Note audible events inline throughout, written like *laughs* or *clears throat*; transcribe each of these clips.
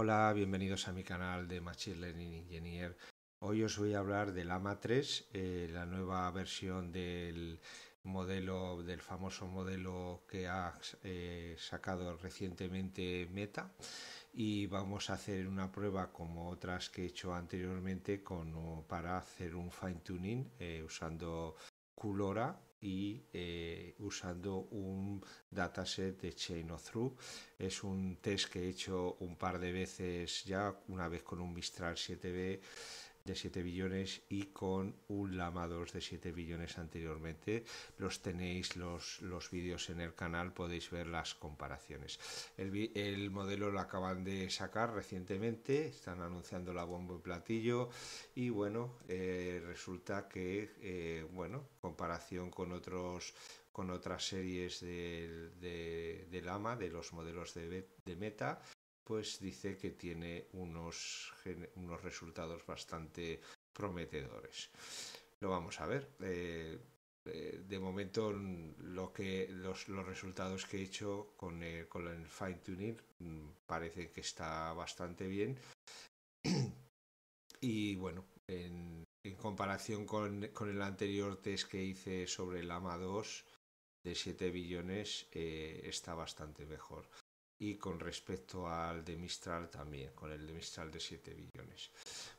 Hola, bienvenidos a mi canal de Machine Learning Engineer. Hoy os voy a hablar del AMA3, eh, la nueva versión del modelo, del famoso modelo que ha eh, sacado recientemente Meta. Y vamos a hacer una prueba como otras que he hecho anteriormente para hacer un fine tuning eh, usando Culora y eh, usando un dataset de Chain of Through. Es un test que he hecho un par de veces ya, una vez con un Mistral 7B de 7 billones y con un Lama 2 de 7 billones anteriormente. Los tenéis los, los vídeos en el canal, podéis ver las comparaciones. El, modelo lo acaban de sacar recientemente, están anunciando la bomba y platillo y bueno, eh, resulta que, eh, bueno, comparación con otros con otras series de, de, de Lama, de los modelos de, de, Meta, pues dice que tiene unos, unos resultados bastante prometedores. Lo vamos a ver. Eh, eh, de momento lo que los, los, resultados que he hecho con el, con el fine tuning mm, parece que está bastante bien *clears throat* y bueno en, en comparación con, el anterior test que hice sobre el AMA 2 de 7 billones, eh, está bastante mejor. Y con respecto al de Mistral también, con el de Mistral de 7 billones.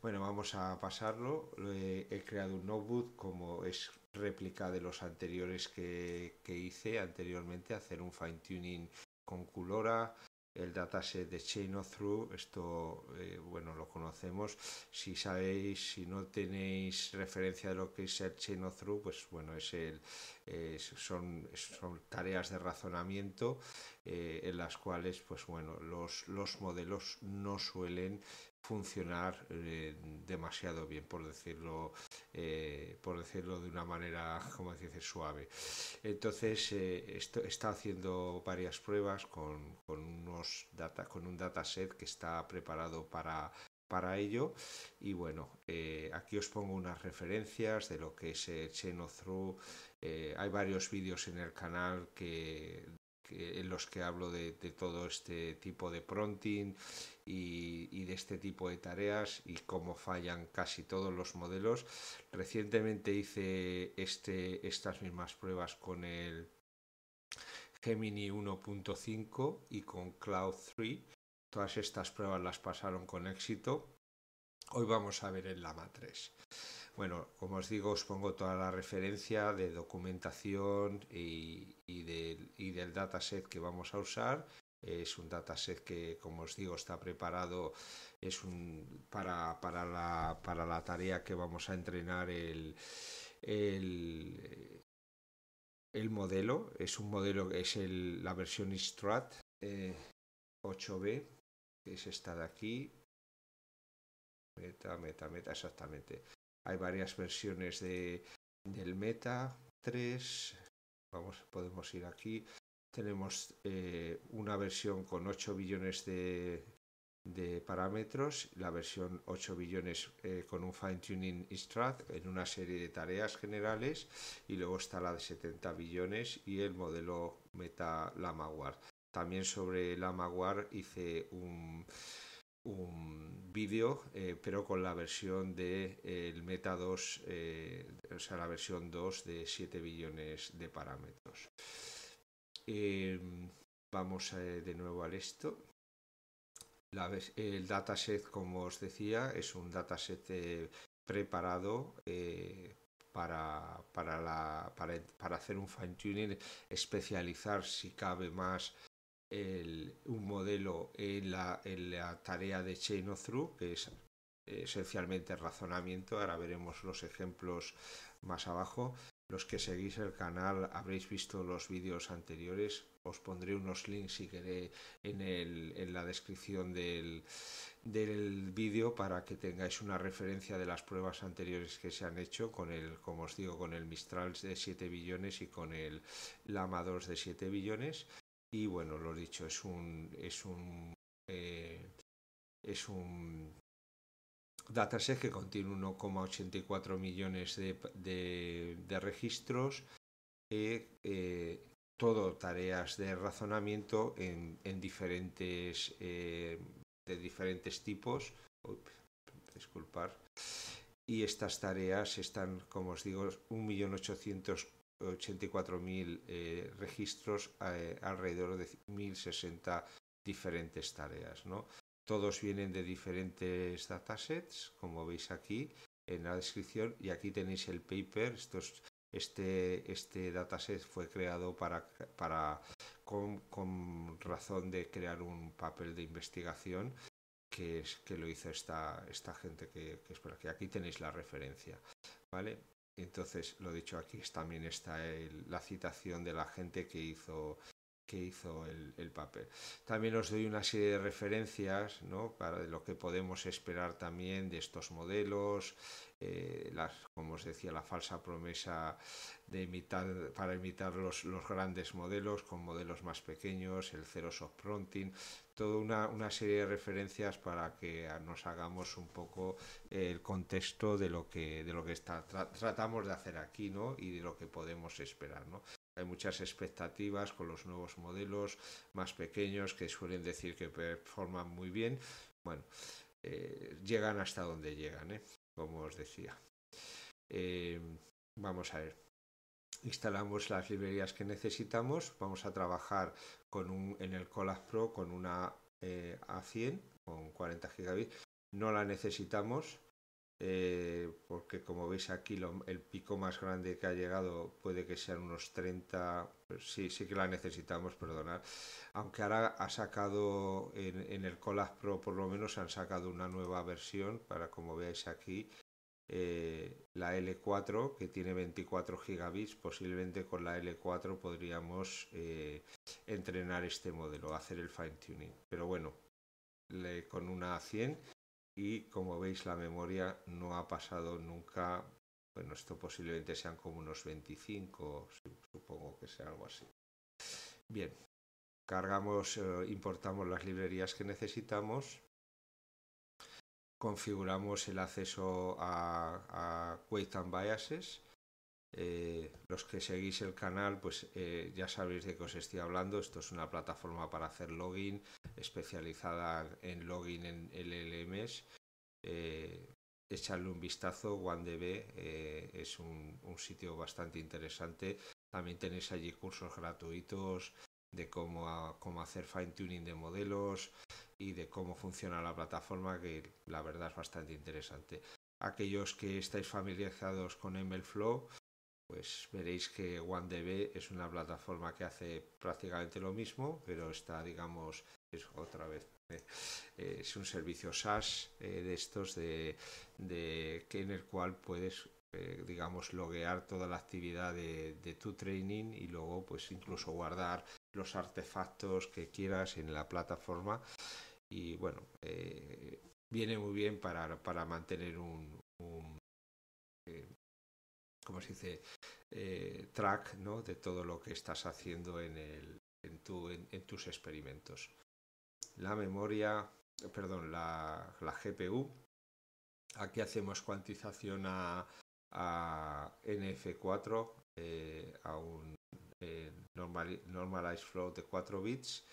Bueno, vamos a pasarlo. He, creado un notebook como es réplica de los anteriores que, que hice anteriormente, hacer un fine tuning con Culora, el dataset de Chain of Through, esto, eh, bueno, lo conocemos. Si sabéis, si no tenéis referencia de lo que es el Chain of Through, pues bueno, es el, son, son tareas de razonamiento eh, en las cuales, pues bueno, los, los modelos no suelen funcionar eh, demasiado bien, por decirlo, eh, por decirlo de una manera, como decir, suave. Entonces, eh, esto, está haciendo varias pruebas con, con, unos data, con un dataset que está preparado para, para ello. Y bueno, aquí os pongo unas referencias de lo que es el through Eh, hay varios vídeos en el canal que, en los que hablo de, todo este tipo de prompting y, de este tipo de tareas y cómo fallan casi todos los modelos. Recientemente hice este, estas mismas pruebas con el Gemini 1.5 y con Cloud 3. Todas estas pruebas las pasaron con éxito. Hoy vamos a ver el Lama 3. Bueno, como os digo, os pongo toda la referencia de documentación y, del, dataset que vamos a usar es un dataset que, como os digo, está preparado es un, para, para, la, para la tarea que vamos a entrenar el, modelo. Es un modelo que es el, la versión Strat 8B, eh, que es esta de aquí. Meta, meta, meta, exactamente. Hay varias versiones de, del meta 3. Vamos, podemos ir aquí tenemos eh, una versión con 8 billones de, parámetros, la versión 8 billones eh, con un fine tuning strat en una serie de tareas generales y luego está la de 70 billones y el modelo Meta LamaWare. También sobre LamaWare hice un, vídeo, eh, pero con la versión de Meta 2, o sea, la versión 2 de 7 billones de parámetros. Em, vamos eh, de nuevo al esto. el dataset, como os decía, es un dataset eh, preparado eh, para, hacer un fine tuning, especializar si cabe más un modelo en la, tarea de chain of through, que es esencialmente razonamiento. Ahora veremos los ejemplos más abajo. Los que seguís el canal habréis visto los vídeos anteriores. Os pondré unos links si queréis en, el, en la descripción del, del vídeo para que tengáis una referencia de las pruebas anteriores que se han hecho con el, como os digo, con el Mistral de 7 billones y con el Lama 2 de 7 billones. Y bueno, lo dicho, es un, es un, eh, es un dataset que contiene 1,84 millones de, registros, eh, todo tareas de razonamiento en, diferentes, eh, de diferentes tipos. disculpar. Y estas tareas están, como os digo, 1.884.000 eh, registros, alrededor de 1.060 diferentes tareas. ¿no? Todos vienen de diferentes datasets, como veis aquí en la descripción, y aquí tenéis el paper. Este, este, dataset fue creado para, con, razón de crear un papel de investigación que, lo hizo esta, gente que, es por aquí. Aquí tenéis la referencia. ¿vale? Entonces, lo dicho aquí también está la citación de la gente que hizo que hizo el, papel. También os doy una serie de referencias ¿no? para lo que podemos esperar también de estos modelos, eh, las, como os decía, la falsa promesa de imitar, para imitar los, los grandes modelos con modelos más pequeños, el Zero Soft Prompting, toda una, una, serie de referencias para que nos hagamos un poco el contexto de lo que, de lo que está, tratamos de hacer aquí ¿no? y de lo que podemos esperar. ¿no? Hay muchas expectativas con los nuevos modelos más pequeños que suelen decir que performan muy bien. Bueno, eh, llegan hasta donde llegan, ¿eh? como os decía. Eh, vamos a ver. Instalamos las librerías que necesitamos. Vamos a trabajar con un, en el Colab Pro con una A100 con 40 gigabits. No la necesitamos eh, porque como veis aquí el pico más grande que ha llegado puede que sean unos 30, pues sí, sí que la necesitamos, perdonar, aunque ahora ha sacado en, el Colab Pro por lo menos han sacado una nueva versión para como veáis aquí, eh, la L4 que tiene 24 gigabits, posiblemente con la L4 podríamos eh, entrenar este modelo, hacer el fine tuning, pero bueno, con una 100 y como veis la memoria no ha pasado nunca, bueno esto posiblemente sean como unos 25, supongo que sea algo así. Bien, cargamos, eh, importamos las librerías que necesitamos, configuramos el acceso a, a and Biases, eh, los que seguís el canal, pues eh, ya sabéis de qué os estoy hablando. Esto es una plataforma para hacer login, especializada en login en LLMs. Echadle echarle un vistazo, OneDB eh, es un, sitio bastante interesante. También tenéis allí cursos gratuitos de cómo, cómo hacer fine tuning de modelos y de cómo funciona la plataforma, que la verdad es bastante interesante. Aquellos que estáis familiarizados con MLflow, pues veréis que OneDB es una plataforma que hace prácticamente lo mismo, pero está, digamos, es otra vez, eh, es un servicio SaaS eh, de estos de, que en el cual puedes, eh, digamos, loguear toda la actividad de, tu training y luego, pues, incluso guardar los artefactos que quieras en la plataforma. Y bueno, viene muy bien para, mantener un como se dice? Eh, track ¿no? de todo lo que estás haciendo en, el, en, tus experimentos. La memoria, perdón, la, GPU. Aquí hacemos cuantización a, NF4, eh, a un eh, normal, normalized flow de 4 bits.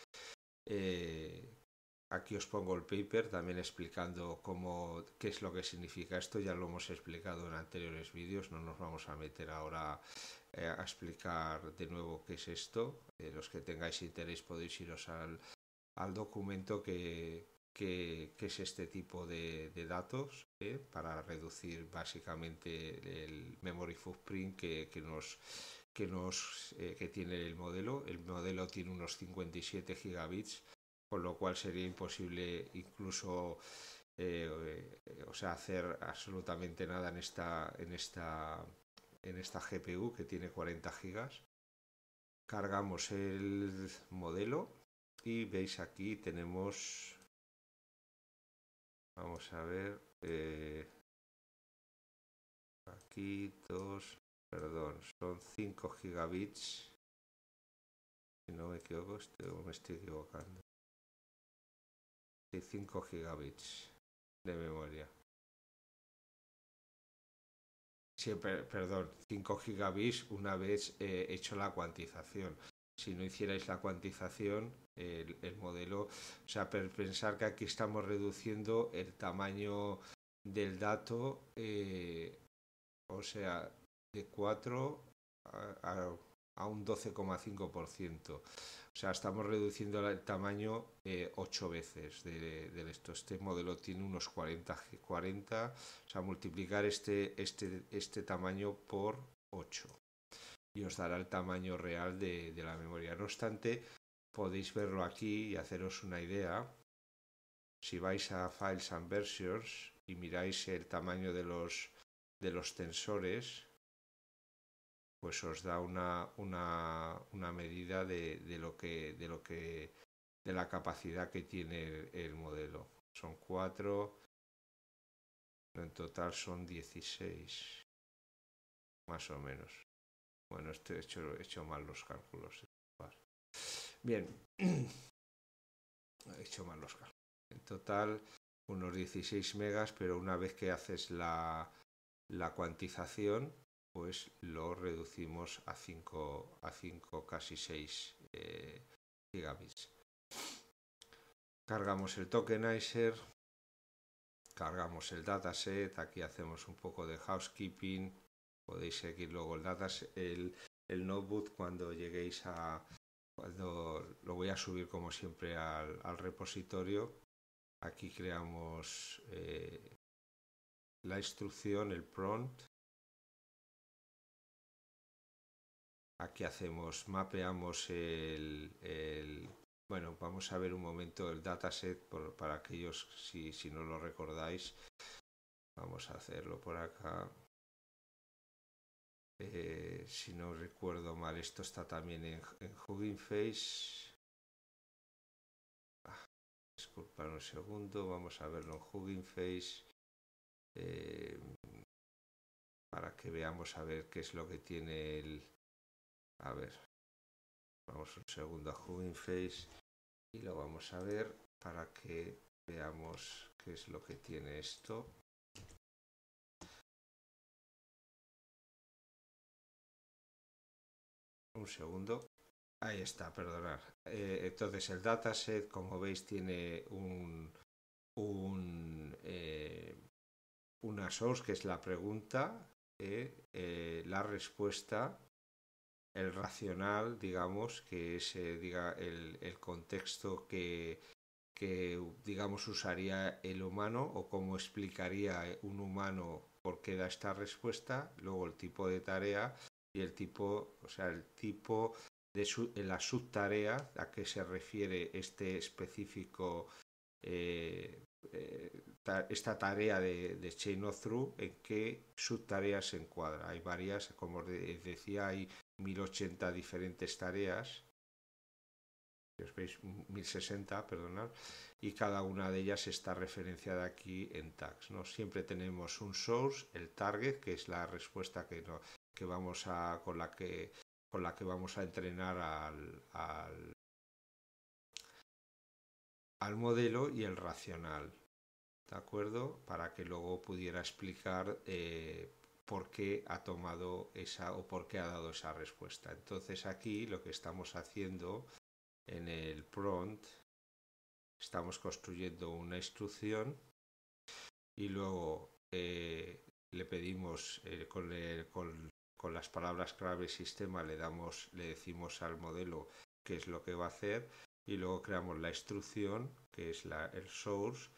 Aquí os pongo el paper también explicando cómo, qué es lo que significa esto. Ya lo hemos explicado en anteriores vídeos, no nos vamos a meter ahora eh, a explicar de nuevo qué es esto. Eh, los que tengáis interés podéis iros al, documento que, es este tipo de, datos eh, para reducir básicamente el memory footprint que, nos que nos que tiene el modelo el modelo tiene unos 57 gigabits con lo cual sería imposible incluso eh, eh, o sea, hacer absolutamente nada en esta, en esta, en esta GPU que tiene 40 gigas. Cargamos el modelo y veis aquí tenemos, vamos a ver, eh, aquí dos, perdón, son 5 gigabits. Si no me equivoco, me estoy equivocando de 5 gigabits de memoria. perdón, 5 gigabits una vez hecho la cuantización. Si no hicierais la cuantización, el, modelo, o sea, pensar que aquí estamos reduciendo el tamaño del dato, eh, o sea, de 4 a un 12,5%. O sea, estamos reduciendo el tamaño 8 eh, veces de, esto. Este modelo tiene unos 40, 40, o sea, multiplicar este, este, este tamaño por 8 y os dará el tamaño real de, la memoria. No obstante, podéis verlo aquí y haceros una idea. Si vais a Files and Versions y miráis el tamaño de los tensores, pues os da una, una, una medida de, de, lo que, de lo que de la capacidad que tiene el, modelo. Son cuatro, en total son 16, más o menos. Bueno, esto he hecho, he hecho mal los cálculos. Eh, Bien, *clears throat* he hecho mal los cálculos. En total, unos 16 megas, pero una vez que haces la, la cuantización, pues lo reducimos a 5, a 5 casi 6 eh, gigabits. Cargamos el tokenizer, cargamos el dataset, aquí hacemos un poco de housekeeping, podéis seguir luego el el, notebook cuando lleguéis a... Cuando lo voy a subir como siempre al, repositorio, aquí creamos eh, la instrucción, el prompt, Aquí hacemos, mapeamos el, Bueno, vamos a ver un momento el dataset por, para aquellos, si, si no lo recordáis. Vamos a hacerlo por acá. Eh, si no recuerdo mal, esto está también en, Hugging Face. Ah, disculpad un segundo, vamos a verlo en Hugging Face eh, para que veamos a ver qué es lo que tiene el, a ver, vamos un segundo a Hugging Face y lo vamos a ver para que veamos qué es lo que tiene esto. Un segundo. Ahí está, perdonad. Eh, entonces el dataset, como veis, tiene un, un eh, una source que es la pregunta, eh, la respuesta el racional, digamos, que es eh, diga, el, contexto que, que, digamos, usaría el humano o cómo explicaría eh, un humano por qué da esta respuesta, luego el tipo de tarea y el tipo, o sea, el tipo de su, eh, la subtarea a qué se refiere este específico, esta tarea de, Chain of Through, en qué subtarea se encuadra. Hay varias, como decía, hay 1080 diferentes tareas, 1060, perdonad, y cada una de ellas está referenciada aquí en tags. ¿no? Siempre tenemos un source, el target, que es la respuesta que, no, que vamos a, con, la que, con la que vamos a entrenar al, modelo y el racional. ¿De acuerdo? Para que luego pudiera explicar eh, por qué ha tomado esa o por qué ha dado esa respuesta. Entonces aquí lo que estamos haciendo en el prompt, estamos construyendo una instrucción y luego eh, le pedimos eh, con, las palabras clave sistema, le, damos, decimos al modelo qué es lo que va a hacer y luego creamos la instrucción que es la, el source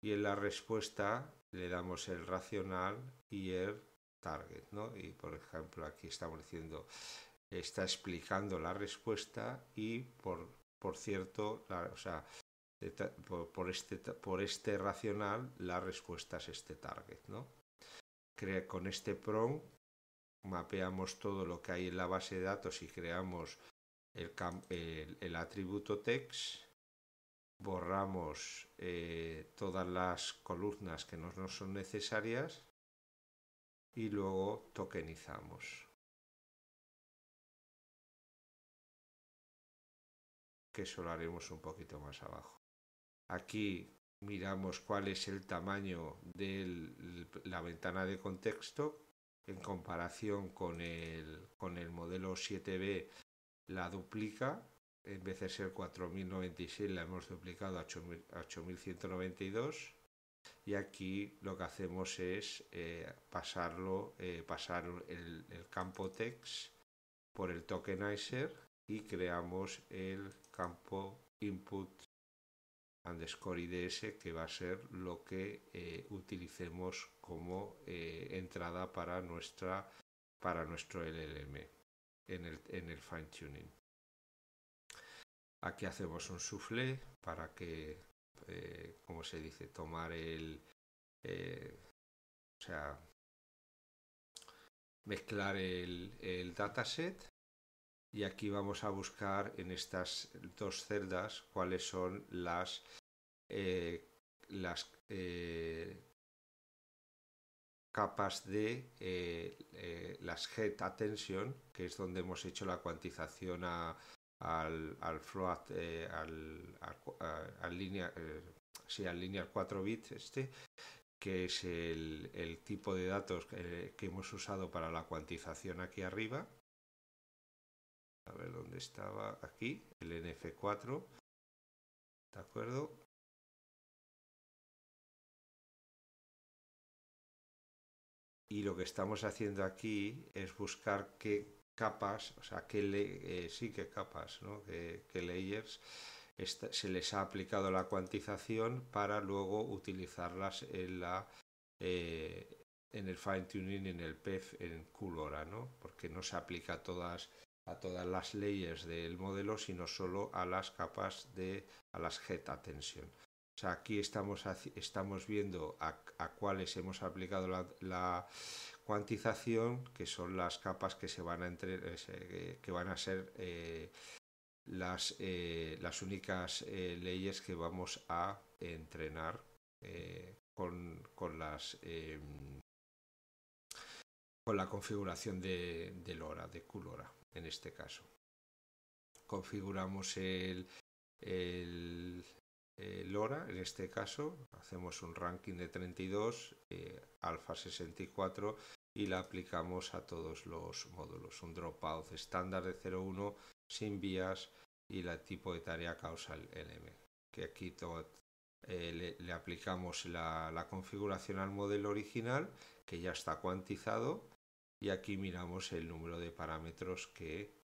y en la respuesta le damos el racional y el target, ¿no? Y por ejemplo aquí estamos diciendo, está explicando la respuesta y por, por cierto, o sea, este, por, este, racional la respuesta es este target, ¿no? Crea, con este PROM mapeamos todo lo que hay en la base de datos y creamos el, atributo text borramos eh, todas las columnas que no son necesarias y luego tokenizamos. Que eso haremos un poquito más abajo. Aquí miramos cuál es el tamaño de la ventana de contexto en comparación con el, con el modelo 7B la duplica en vez de ser 4096 la hemos duplicado a 8192 y aquí lo que hacemos es eh, pasarlo, eh, pasar el, campo text por el tokenizer y creamos el campo input underscore ids que va a ser lo que eh, utilicemos como entrada para, nuestra, para nuestro LLM en el, fine tuning. Aquí hacemos un sufle para que eh, como se dice? Tomar el... Eh, o sea, mezclar el, el dataset y aquí vamos a buscar en estas dos celdas cuáles son las eh, las capas de las head attention que es donde hemos hecho la cuantización a, al, al float, eh, al, al, 4 eh, bits este, que es el, tipo de datos que, hemos usado para la cuantización aquí arriba. A ver dónde estaba aquí, el NF4. ¿De acuerdo? Y lo que estamos haciendo aquí es buscar qué capas, o sea, que le, eh, sí que capas, ¿no? Que layers se les ha aplicado la cuantización para luego utilizarlas en la eh, en el fine tuning en el PEF en Culora, ¿no? Porque no se aplica a todas a todas las layers del modelo, sino solo a las capas de a las head attention. O sea, aquí estamos, estamos viendo a, a cuáles hemos aplicado la cuantización, que son las capas que, se van, a eh, que van a ser eh, las, eh, las, únicas leyes que vamos a entrenar con, con, las, em, con la configuración de, de LoRa, de culora en este caso. Configuramos el, eh, LoRa, en este caso, hacemos un ranking de 32, alfa 64 y la aplicamos a todos los módulos. Un dropout estándar de 0,1 sin vías y la tipo de tarea causal LM. Que aquí eh, le, aplicamos la, la configuración al modelo original que ya está cuantizado y aquí miramos el número de parámetros que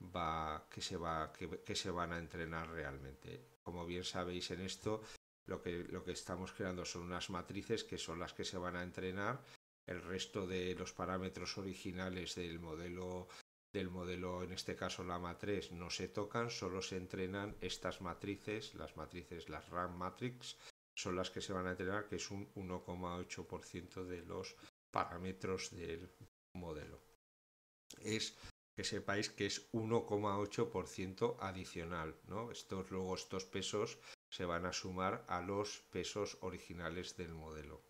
va, que, se va, que, se van a entrenar realmente. Como bien sabéis en esto, lo que, lo que estamos creando son unas matrices que son las que se van a entrenar. El resto de los parámetros originales del modelo, del modelo, en este caso la matriz no se tocan, solo se entrenan estas matrices, las matrices, las RAM matrix, son las que se van a entrenar, que es un 1,8% de los parámetros del modelo. Es que sepáis que es 1,8% adicional, ¿no? Estos, luego estos pesos se van a sumar a los pesos originales del modelo.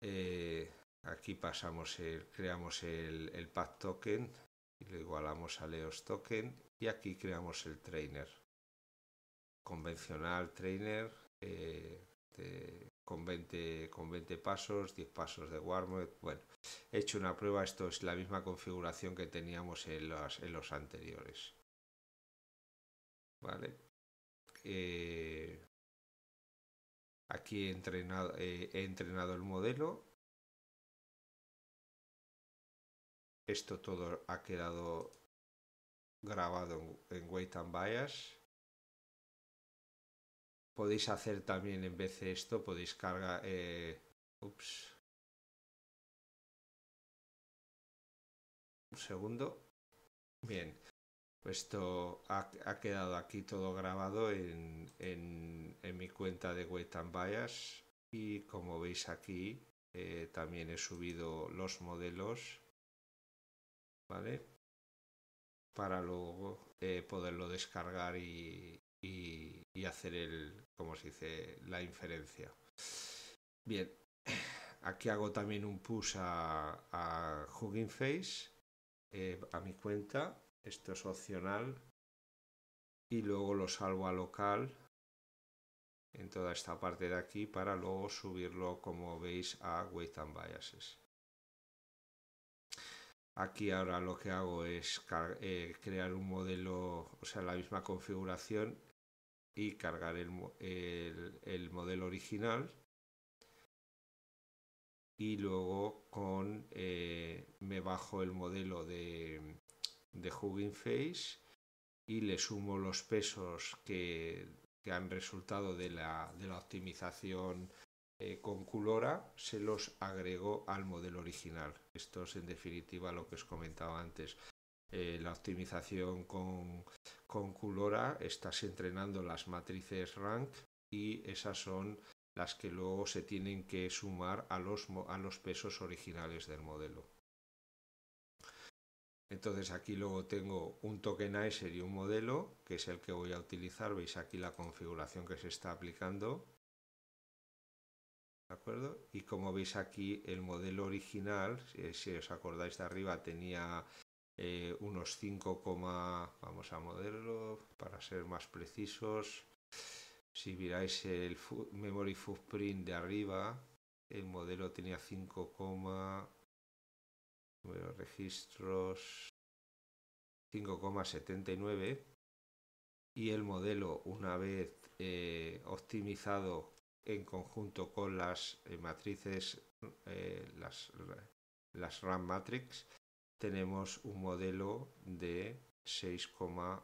Eh, aquí pasamos el, creamos el, el token y lo igualamos a leos token y aquí creamos el trainer convencional trainer eh, este, con, 20, con pasos, 10 pasos de warm Bueno, he hecho una prueba, esto es la misma configuración que teníamos en los, anteriores. ¿Vale? Eh, aquí he entrenado, he entrenado el modelo. Esto todo ha quedado grabado en, en Weight and Bias podéis hacer también en vez de esto, podéis cargar... Eh, ups. Un segundo. Bien. Esto ha, quedado aquí todo grabado en, mi cuenta de Wait and Bias y como veis aquí eh, también he subido los modelos ¿vale? para luego eh, poderlo descargar y, y, hacer el, como se dice, la inferencia. Bien, aquí hago también un push a, Hugging Face, eh, a mi cuenta, esto es opcional, y luego lo salvo a local en toda esta parte de aquí para luego subirlo como veis a Weight and Biases. Aquí ahora lo que hago es eh, crear un modelo, o sea, la misma configuración y cargar el, modelo original y luego con eh, me bajo el modelo de, de Hugging Face y le sumo los pesos que, han resultado de la, optimización eh, con Culora, se los agrego al modelo original. Esto es en definitiva lo que os comentaba antes. Eh, la optimización con, con Culora estás entrenando las matrices rank y esas son las que luego se tienen que sumar a los, pesos originales del modelo. Entonces aquí luego tengo un tokenizer y un modelo, que es el que voy a utilizar. Veis aquí la configuración que se está aplicando. ¿De acuerdo? Y como veis aquí, el modelo original, si os acordáis de arriba, tenía eh, unos 5, vamos a modelarlo para ser más precisos. Si miráis el memory footprint de arriba, el modelo tenía 5, número registros 5,79 y el modelo una vez eh, optimizado en conjunto con las eh, matrices, las, las RAM matrix, tenemos un modelo de 6,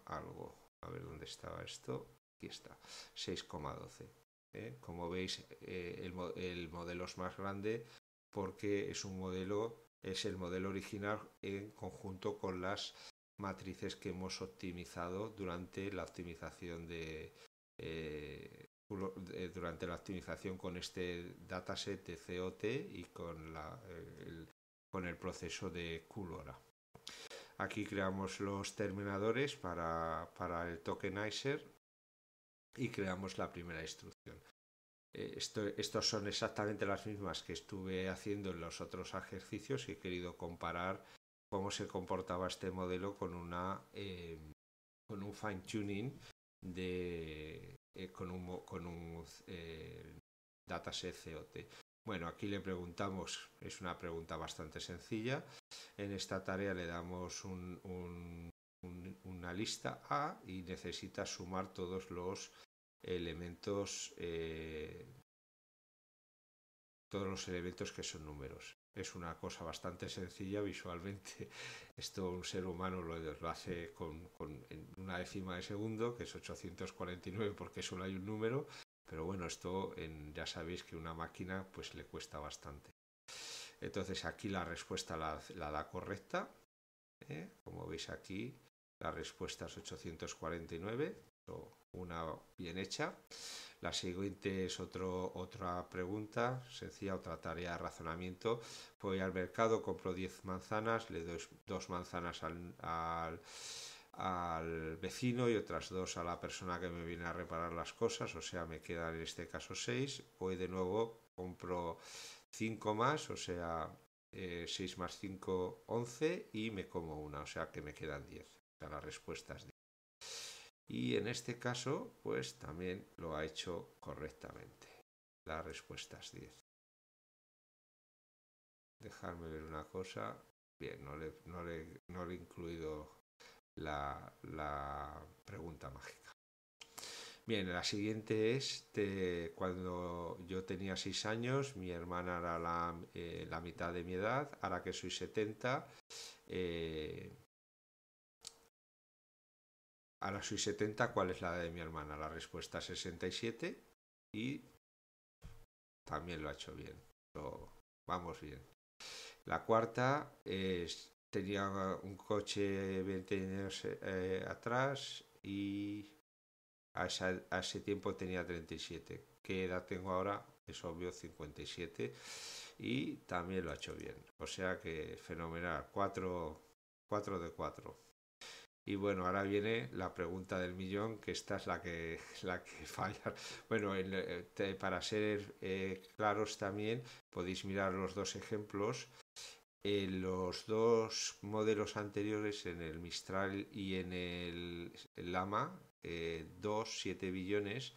algo. A ver dónde estaba esto. Aquí está, 6,12. ¿eh? Como veis, eh, el, modelo es más grande porque es un modelo, es el modelo original en conjunto con las matrices que hemos optimizado durante la optimización de eh, durante la optimización con este dataset de COT y con el, con el proceso de Culora. Aquí creamos los terminadores para, para el tokenizer y creamos la primera instrucción. Eh, estos son exactamente las mismas que estuve haciendo en los otros ejercicios y he querido comparar cómo se comportaba este modelo con una eh, con un fine tuning de eh, con un con un dataset COT bueno, aquí le preguntamos, es una pregunta bastante sencilla. En esta tarea le damos una lista A y necesita sumar todos los elementos, eh, todos los elementos que son números. Es una cosa bastante sencilla visualmente. *laughs* Esto un ser humano lo, hace con, con, una décima de segundo, que es 849 porque solo hay un número, pero bueno, esto en, ya sabéis que una máquina pues le cuesta bastante. Entonces aquí la respuesta la, da correcta. ¿eh? Como veis aquí, la respuesta es 849, una bien hecha. La siguiente es otro, otra pregunta, sencilla, otra tarea de razonamiento. Voy al mercado, compro 10 manzanas, le doy dos manzanas al al vecino y otras dos a la persona que me viene a reparar las cosas, o sea, me quedan en este caso 6. Hoy de nuevo, compro cinco más, o sea, 6 eh, más 5, 11 y me como una, o sea que me quedan 10. O sea, la respuesta 10. Y en este caso, pues también lo ha hecho correctamente. La respuesta es 10. Dejarme ver una cosa. Bien, no le, no le, no le he incluido la, pregunta mágica. Bien, la siguiente es cuando yo tenía 6 años, mi hermana era eh, la, mitad de mi edad, ahora que soy 70, eh, ahora soy 70, ¿cuál es la de mi hermana? La respuesta 67 y también lo ha hecho bien, vamos bien. La cuarta es tenía un coche 20 años eh, atrás y a, ese tiempo tenía 37. ¿Qué edad tengo ahora? Es obvio, 57. Y también lo ha hecho bien. O sea que fenomenal. 4, 4 de 4. Y bueno, ahora viene la pregunta del millón, que esta es la que, *laughs* la que falla. Bueno, eh, para ser eh, claros también, podéis mirar los dos ejemplos los dos modelos anteriores, en el Mistral y en el, Lama, eh, dos siete billones,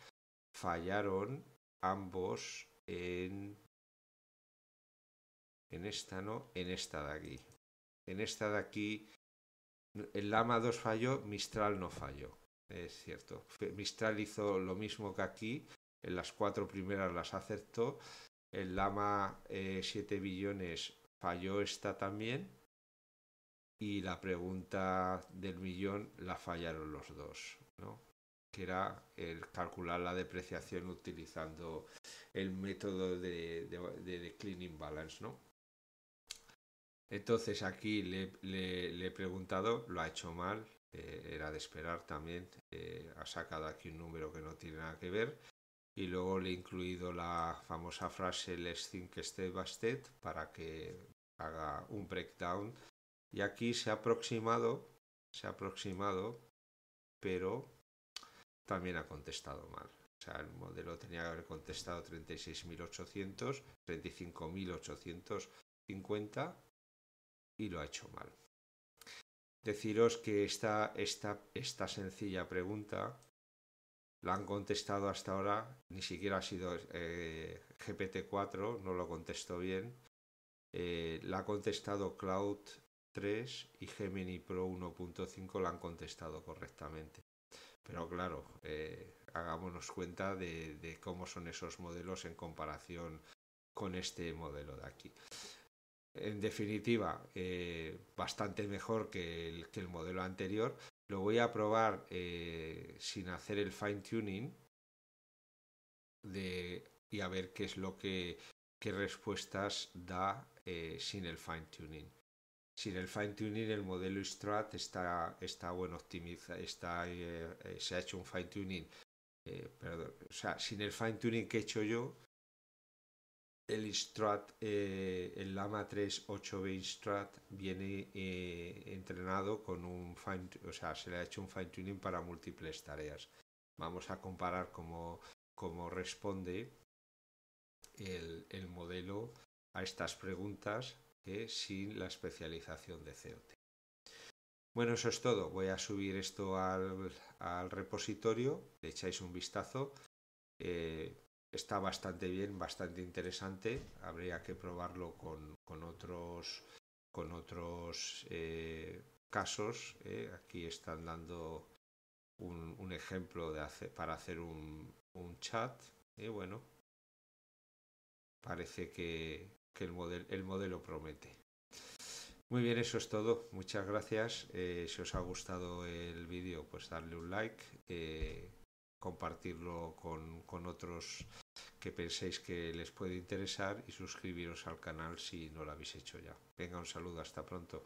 fallaron ambos en, en esta, ¿no? En esta de aquí. En esta de aquí, el Lama 2 falló, Mistral no falló. Es cierto. Mistral hizo lo mismo que aquí. En las cuatro primeras las aceptó. El Lama eh, 7 billones falló esta también y la pregunta del millón la fallaron los dos, ¿no? que era el calcular la depreciación utilizando el método de, cleaning balance, Entonces aquí le, he preguntado, lo ha hecho mal, eh, era de esperar también, eh, ha sacado aquí un número que no tiene nada que ver, y luego le he incluido la famosa frase Les que esté Bastet para que haga un breakdown. Y aquí se ha aproximado, se ha aproximado, pero también ha contestado mal. O sea, el modelo tenía que haber contestado 36.800, 35.850 y lo ha hecho mal. Deciros que esta, esta sencilla pregunta la han contestado hasta ahora, ni siquiera ha sido eh, GPT-4, no lo contestó bien. Eh, la ha contestado Cloud 3 y Gemini Pro 1.5 la han contestado correctamente. Pero claro, eh, hagámonos cuenta de, cómo son esos modelos en comparación con este modelo de aquí en definitiva, bastante mejor que que el, modelo anterior, lo voy a probar eh, sin hacer el fine tuning y a ver qué es lo que qué respuestas da eh, sin el fine tuning. Sin el fine tuning el modelo Strat está, está bueno optimiza, está, eh, se ha hecho un fine tuning. Perdón, o sea, sin el fine tuning que he hecho yo, eh, el strat el Lama 3.8B strat viene eh, entrenado con un fine, o sea, se le ha hecho un fine tuning para múltiples tareas. Vamos a comparar cómo, responde el, modelo a estas preguntas sin la especialización de COT. Bueno, eso es todo. Voy a subir esto al, repositorio, le echáis un vistazo. Eh, está bastante bien, bastante interesante. Habría que probarlo con, otros, con otros eh, casos. Eh. Aquí están dando un, ejemplo de hacer, para hacer un, chat. Y bueno, parece que, que el, el modelo promete. Muy bien, eso es todo. Muchas gracias. Eh, si os ha gustado el vídeo, pues darle un like compartirlo con, con otros que penséis que les puede interesar y suscribiros al canal si no lo habéis hecho ya. Venga, un saludo, hasta pronto.